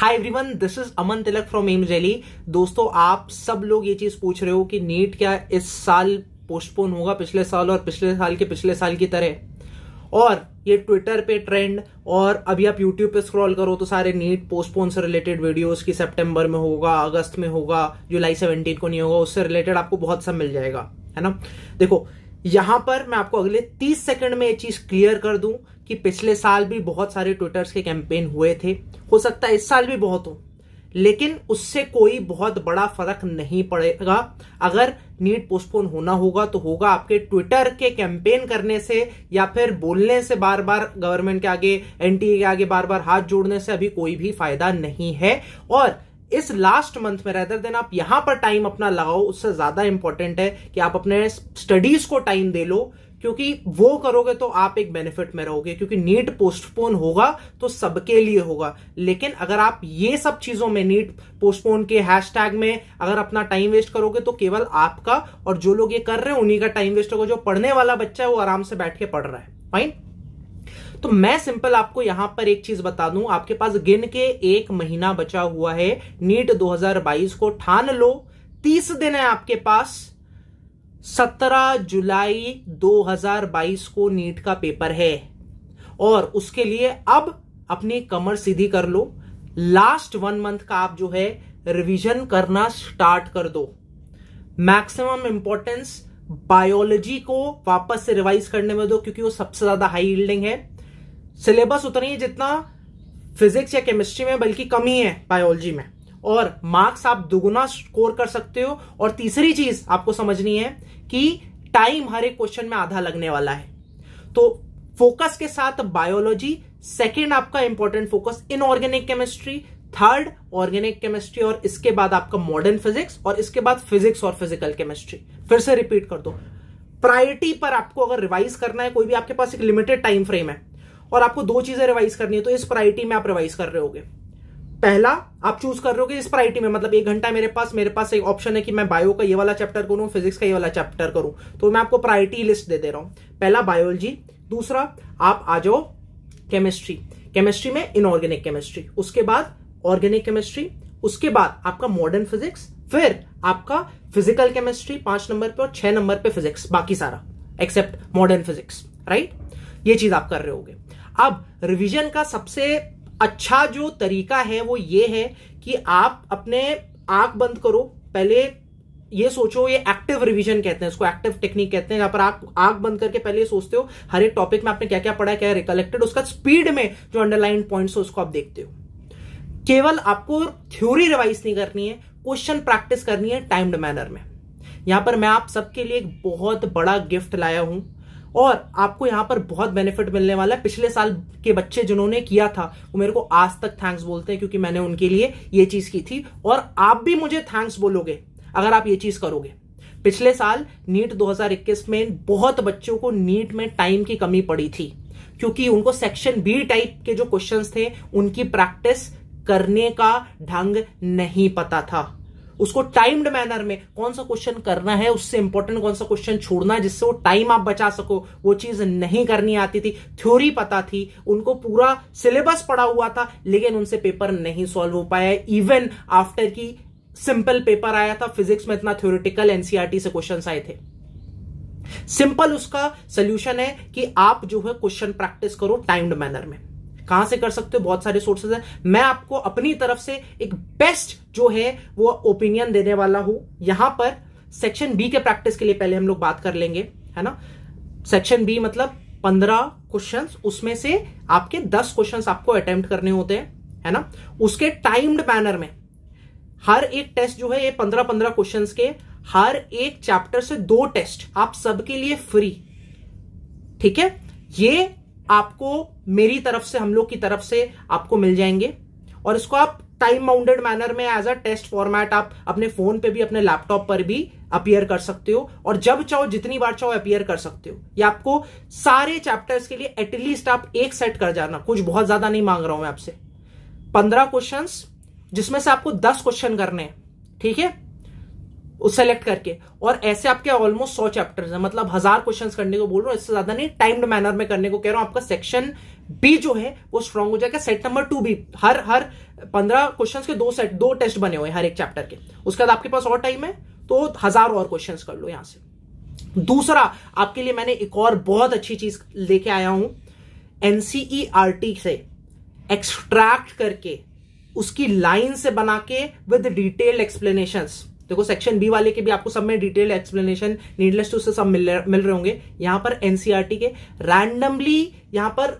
hi everyone this is Aman Tilak from एम जेली दोस्तों आप सब लोग ये चीज पूछ रहे हो कि नीट क्या इस साल पोस्टपोन होगा पिछले साल और पिछले साल के पिछले साल की तरह और ये ट्विटर पे ट्रेंड और अभी आप यूट्यूब पे स्क्रॉल करो तो सारे नीट पोस्टपोन से रिलेटेड वीडियोस की सितंबर में होगा अगस्त में होगा जुलाई सेवनटीन को नहीं होगा उससे रिलेटेड आपको बहुत सब मिल जाएगा है ना देखो यहां पर मैं आपको अगले तीस सेकंड में ये चीज क्लियर कर दूं कि पिछले साल भी बहुत सारे ट्विटर्स के कैंपेन हुए थे हो सकता है इस साल भी बहुत हो लेकिन उससे कोई बहुत बड़ा फर्क नहीं पड़ेगा अगर नीट पोस्टपोन होना होगा तो होगा आपके ट्विटर के कैंपेन करने से या फिर बोलने से बार बार गवर्नमेंट के आगे एनटीए के आगे बार बार हाथ जोड़ने से अभी कोई भी फायदा नहीं है और इस लास्ट मंथ में रहते देन आप यहां पर टाइम अपना लगाओ उससे ज्यादा इंपॉर्टेंट है कि आप अपने स्टडीज को टाइम दे लो क्योंकि वो करोगे तो आप एक बेनिफिट में रहोगे क्योंकि नीट पोस्टपोन होगा तो सबके लिए होगा लेकिन अगर आप ये सब चीजों में नीट पोस्टपोन के हैशटैग में अगर अपना टाइम वेस्ट करोगे तो केवल आपका और जो लोग ये कर रहे हैं उन्हीं का टाइम वेस्ट होगा जो पढ़ने वाला बच्चा है वो आराम से बैठ के पढ़ रहा है फाइन तो मैं सिंपल आपको यहां पर एक चीज बता दूं आपके पास गिन के एक महीना बचा हुआ है नीट 2022 को ठान लो तीस दिन है आपके पास 17 जुलाई 2022 को नीट का पेपर है और उसके लिए अब अपनी कमर सीधी कर लो लास्ट वन मंथ का आप जो है रिवीजन करना स्टार्ट कर दो मैक्सिमम इंपॉर्टेंस बायोलॉजी को वापस से रिवाइज करने में दो क्योंकि वो सबसे ज्यादा हाई यील्डिंग है सिलेबस उतना ही जितना फिजिक्स या केमिस्ट्री में बल्कि कमी है बायोलॉजी में और मार्क्स आप दुगुना स्कोर कर सकते हो और तीसरी चीज आपको समझनी है कि टाइम हर एक क्वेश्चन में आधा लगने वाला है तो फोकस के साथ बायोलॉजी सेकेंड आपका important focus inorganic chemistry third organic chemistry और इसके बाद आपका मॉडर्न फिजिक्स और इसके बाद फिजिक्स और फिजिकल केमिस्ट्री फिर से रिपीट कर दो प्रायोरिटी पर आपको अगर रिवाइज करना है कोई भी आपके पास एक लिमिटेड टाइम फ्रेम है और आपको दो चीजें रिवाइज करनी है तो इस प्रायोरिटी में आप रिवाइज कर रहे होगे पहला आप चूज कर रहे हो कि प्रायरिटी में मतलब एक घंटा मेरे पास मेरे पास एक ऑप्शन है कि मैं बायो का ये वाला चैप्टर करूं फिजिक्स का ये वाला चैप्टर करूं तो मैं आपको प्रायोरिटी लिस्ट दे दे रहा हूं पहला बायोलॉजी दूसरा आप आ जाओ केमिस्ट्री केमिस्ट्री में इनऑर्गेनिक केमिस्ट्री उसके बाद ऑर्गेनिक केमिस्ट्री उसके बाद आपका मॉडर्न फिजिक्स फिर आपका फिजिकल केमिस्ट्री पांच नंबर पे और छह नंबर पे फिजिक्स बाकी सारा एक्सेप्ट मॉडर्न फिजिक्स राइट ये चीज आप कर रहे होगे अब रिवीजन का सबसे अच्छा जो तरीका है वो ये है कि आप अपने आंख बंद करो पहले ये सोचो ये एक्टिव रिवीजन कहते हैं इसको एक्टिव टेक्निक कहते हैं पर आप आग बंद करके पहले सोचते हो हर एक टॉपिक में आपने क्या क्या पढ़ा क्या रिकलेक्टेड उसका स्पीड में जो अंडरलाइन पॉइंट्स है उसको आप देखते हो केवल आपको थ्योरी रिवाइज नहीं करनी है क्वेश्चन प्रैक्टिस करनी है टाइम्ड मैनर में यहां पर मैं आप सबके लिए एक बहुत बड़ा गिफ्ट लाया हूं और आपको यहां पर बहुत बेनिफिट मिलने वाला है पिछले साल के बच्चे जिन्होंने किया था वो मेरे को आज तक थैंक्स बोलते हैं क्योंकि मैंने उनके लिए ये चीज की थी और आप भी मुझे थैंक्स बोलोगे अगर आप ये चीज करोगे पिछले साल नीट 2021 में बहुत बच्चों को नीट में टाइम की कमी पड़ी थी क्योंकि उनको सेक्शन बी टाइप के जो क्वेश्चंस थे उनकी प्रैक्टिस करने का ढंग नहीं पता था उसको टाइम्ड मैनर में कौन सा क्वेश्चन करना है उससे इंपॉर्टेंट कौन सा क्वेश्चन छोड़ना है जिससे वो टाइम आप बचा सको वो चीज नहीं करनी आती थी थ्योरी पता थी उनको पूरा सिलेबस पड़ा हुआ था लेकिन उनसे पेपर नहीं सॉल्व हो पाया इवन आफ्टर की सिंपल पेपर आया था फिजिक्स में इतना थ्योरिटिकल एनसीआरटी e से क्वेश्चन आए थे सिंपल उसका सोल्यूशन है कि आप जो है क्वेश्चन प्रैक्टिस करो टाइम्ड मैनर में कहां से कर सकते हो बहुत सारे सोर्सेज हैं मैं आपको अपनी तरफ से एक बेस्ट जो है वो ओपिनियन देने वाला हूं यहां पर सेक्शन बी के प्रैक्टिस के लिए पहले हम लोग बात कर लेंगे है ना सेक्शन बी मतलब पंद्रह क्वेश्चन उसमें से आपके दस क्वेश्चन आपको अटेम्प्ट करने होते हैं है ना उसके टाइम्ड बैनर में हर एक टेस्ट जो है ये पंद्रह पंद्रह क्वेश्चन के हर एक चैप्टर से दो टेस्ट आप सबके लिए फ्री ठीक है ये आपको मेरी तरफ से हम लोग की तरफ से आपको मिल जाएंगे और इसको आप टाइम बाउंडेड मैनर में एज अ टेस्ट फॉर्मेट आप अपने फोन पे भी अपने लैपटॉप पर भी अपियर कर सकते हो और जब चाहो जितनी बार चाहो अपियर कर सकते हो ये आपको सारे चैप्टर्स के लिए एटलीस्ट आप एक सेट कर जाना कुछ बहुत ज्यादा नहीं मांग रहा हूं मैं आपसे पंद्रह क्वेश्चन जिसमें से आपको दस क्वेश्चन करने हैं ठीक है सेलेक्ट करके और ऐसे आपके ऑलमोस्ट सौ चैप्टर्स हैं मतलब हजार क्वेश्चंस करने को बोल रहा हूँ इससे ज्यादा नहीं टाइम्ड मैनर में करने को कह रहा हूँ आपका सेक्शन बी जो है वो स्ट्रांग हो जाएगा सेट नंबर टू भी हर हर पंद्रह क्वेश्चंस के दो सेट दो टेस्ट बने हुए हर एक चैप्टर के उसके बाद आपके पास और टाइम है तो हजार और क्वेश्चन कर लो यहां से दूसरा आपके लिए मैंने एक और बहुत अच्छी चीज लेके आया हूं एनसीईआरटी e से एक्सट्रैक्ट करके उसकी लाइन से बना के विद डिटेल्ड एक्सप्लेनेशंस देखो सेक्शन बी वाले के भी आपको सब में डिटेल एक्सप्लेनेशन नीडलेस टू से सब मिल मिल रहे होंगे यहां पर एनसीआरटी e के रैंडमली यहां पर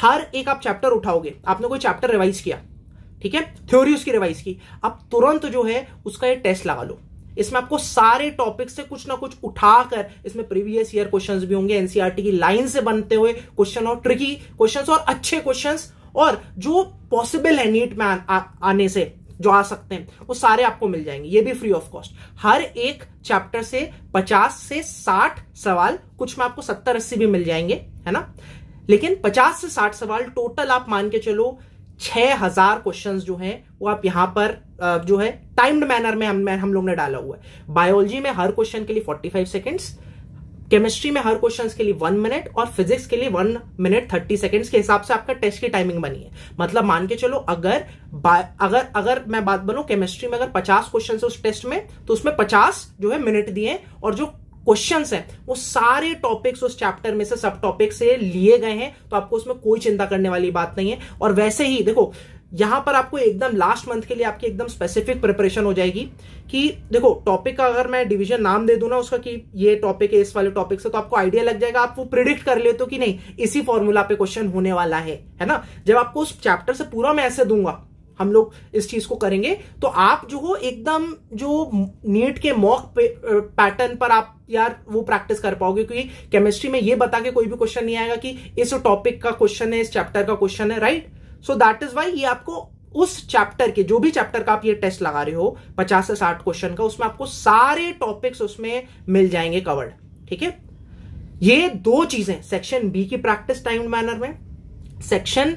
हर एक आप चैप्टर उठाओगे आपने कोई चैप्टर रिवाइज किया ठीक है थ्योरी उसकी रिवाइज की अब तुरंत जो है उसका ये टेस्ट लगा लो इसमें आपको सारे टॉपिक से कुछ ना कुछ उठाकर इसमें प्रीवियस ईयर क्वेश्चंस भी होंगे एनसीईआरटी e की लाइन से बनते हुए क्वेश्चन और ट्रिकी क्वेश्चंस और अच्छे क्वेश्चंस और जो पॉसिबल है नीट में आ, आ, आने से जो आ सकते हैं वो सारे आपको मिल जाएंगे ये भी फ्री ऑफ कॉस्ट हर एक चैप्टर से 50 से 60 सवाल कुछ में आपको 70 अस्सी भी मिल जाएंगे है ना लेकिन 50 से 60 सवाल टोटल आप मान के चलो 6000 क्वेश्चन जो हैं वो आप यहां पर जो है टाइम्ड मैनर में हम हम लोग ने डाला हुआ है बायोलॉजी में हर क्वेश्चन के लिए फाइव सेकंड्स केमिस्ट्री में हर क्वेश्चन के लिए वन मिनट और फिजिक्स के लिए वन मिनट थर्टी सेकेंड्स के हिसाब से आपका टेस्ट की टाइमिंग बनी है मतलब मान के चलो अगर अगर अगर मैं बात बोलूं केमिस्ट्री में अगर पचास क्वेश्चन है उस टेस्ट में तो उसमें पचास जो है मिनट दिए और जो क्वेश्चंस हैं वो सारे टॉपिक्स उस चैप्टर में से सब टॉपिक से लिए गए हैं तो आपको उसमें कोई चिंता करने वाली बात नहीं है और वैसे ही देखो यहां पर आपको एकदम लास्ट मंथ के लिए आपकी एकदम स्पेसिफिक प्रिपरेशन हो जाएगी कि देखो टॉपिक का अगर मैं डिवीजन नाम दे दू ना उसका कि ये टॉपिक है इस वाले टॉपिक से तो आपको आइडिया लग जाएगा आप वो प्रिडिक्ट कर लेते हो कि नहीं इसी फॉर्मूला पे क्वेश्चन होने वाला है है ना जब आपको उस चैप्टर से पूरा मैं ऐसे दूंगा हम लोग इस चीज को करेंगे तो आप जो हो एकदम जो नीट के मॉक पैटर्न पर आप यार वो प्रैक्टिस कर पाओगे क्योंकि केमिस्ट्री में ये बता के कोई भी क्वेश्चन नहीं आएगा कि इस टॉपिक का क्वेश्चन है इस चैप्टर का क्वेश्चन है right so that is why ये आपको उस चैप्टर के जो भी चैप्टर का आप ये टेस्ट लगा रहे हो पचास से साठ क्वेश्चन का उसमें आपको सारे टॉपिक्स उसमें मिल जाएंगे कवर्ड ठीक है ये दो चीजें सेक्शन बी की प्रैक्टिस टाइम मैनर में सेक्शन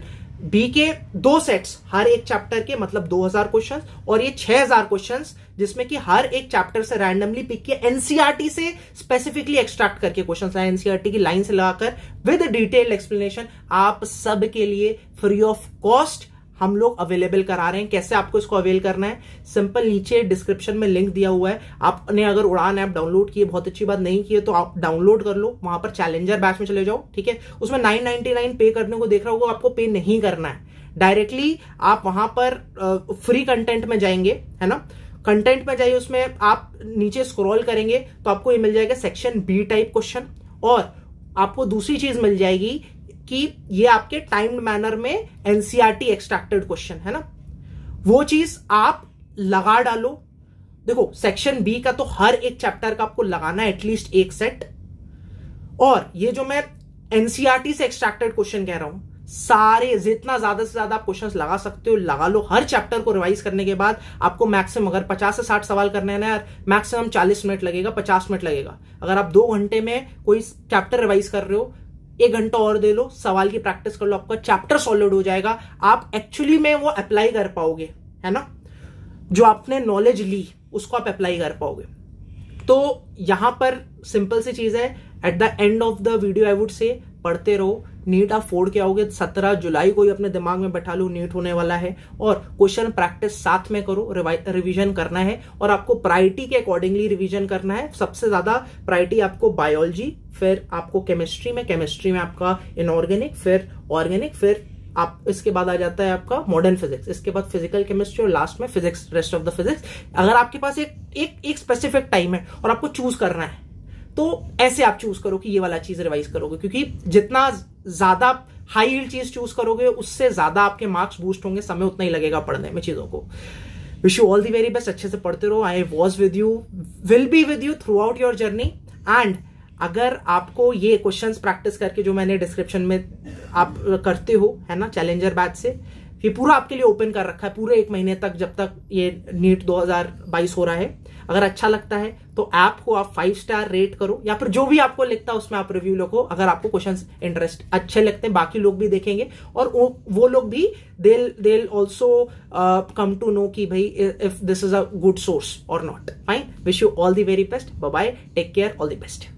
बी के दो सेट्स हर एक चैप्टर के मतलब 2000 क्वेश्चंस और ये 6000 क्वेश्चंस जिसमें कि हर एक चैप्टर से रैंडमली पिक किया एनसीआरटी e से स्पेसिफिकली एक्सट्रैक्ट करके क्वेश्चन आए एनसीआरटी की लाइन से लगाकर विद डिटेल्ड एक्सप्लेनेशन आप सब के लिए फ्री ऑफ कॉस्ट हम लोग अवेलेबल करा रहे हैं कैसे आपको इसको अवेल करना है सिंपल नीचे डिस्क्रिप्शन में लिंक दिया हुआ है आपने अगर उड़ान ऐप डाउनलोड किए बहुत अच्छी बात नहीं किए तो आप डाउनलोड कर लो वहां पर चैलेंजर बैच में चले जाओ ठीक है उसमें 999 पे करने को देख रहा होगा आपको पे नहीं करना है डायरेक्टली आप वहां पर फ्री कंटेंट में जाएंगे है ना कंटेंट में जाइए उसमें आप नीचे स्क्रॉल करेंगे तो आपको ये मिल जाएगा सेक्शन बी टाइप क्वेश्चन और आपको दूसरी चीज मिल जाएगी कि ये आपके टाइम्ड मैनर में एनसीआरटी एक्सट्रैक्टेड क्वेश्चन है ना वो चीज आप लगा डालो देखो सेक्शन बी का तो हर एक चैप्टर का आपको लगाना है एटलीस्ट एक सेट और ये जो मैं एनसीआरटी e से एक्सट्रैक्टेड क्वेश्चन कह रहा हूं सारे जितना ज्यादा से ज्यादा आप लगा सकते हो लगा लो हर चैप्टर को रिवाइज करने के बाद आपको मैक्सिमम अगर 50 से 60 सवाल करने हैं ना यार मैक्सिमम 40 मिनट लगेगा 50 मिनट लगेगा अगर आप दो घंटे में कोई चैप्टर रिवाइज कर रहे हो एक घंटा और दे लो सवाल की प्रैक्टिस कर लो आपका चैप्टर सॉलिड हो जाएगा आप एक्चुअली में वो अप्लाई कर पाओगे है ना जो आपने नॉलेज ली उसको आप अप्लाई कर पाओगे तो यहां पर सिंपल सी चीज है at the end of the video I would say पढ़ते रहो नीट आप फोड़ के आओगे सत्रह जुलाई को ही अपने दिमाग में बैठा लो नीट होने वाला है और क्वेश्चन प्रैक्टिस साथ में करो रिवीजन करना है और आपको प्रायोरिटी के अकॉर्डिंगली रिवीजन करना है सबसे ज्यादा प्रायोरिटी आपको बायोलॉजी फिर आपको केमिस्ट्री में केमिस्ट्री में आपका इनऑर्गेनिक फिर ऑर्गेनिक फिर आप इसके बाद आ जाता है आपका मॉडर्न फिजिक्स इसके बाद फिजिकल केमिस्ट्री और लास्ट में physics rest of the physics अगर आपके पास एक एक एक स्पेसिफिक टाइम है और आपको चूज करना है तो ऐसे आप चूज करो कि ये वाला चीज रिवाइज करोगे क्योंकि जितना ज्यादा हाई हील चीज चूज करोगे उससे ज्यादा आपके मार्क्स बूस्ट होंगे समय उतना ही लगेगा पढ़ने में चीजों को wish you all the very best अच्छे से पढ़ते रहो I was with you will be with you throughout your journey and अगर आपको ये क्वेश्चन प्रैक्टिस करके जो मैंने डिस्क्रिप्शन में आप करते हो है ना चैलेंजर बैच से ये पूरा आपके लिए ओपन कर रखा है पूरे एक महीने तक जब तक ये नीट 2022 हो रहा है अगर अच्छा लगता है तो ऐप को आप फाइव स्टार रेट करो या फिर जो भी आपको लिखता है उसमें आप रिव्यू लिखो अगर आपको क्वेश्चन इंटरेस्ट अच्छे लगते हैं बाकी लोग भी देखेंगे और वो, लोग भी दे देल ऑल्सो कम टू नो कि भाई if this is a good source और not fine wish you all the very best bye take care all the best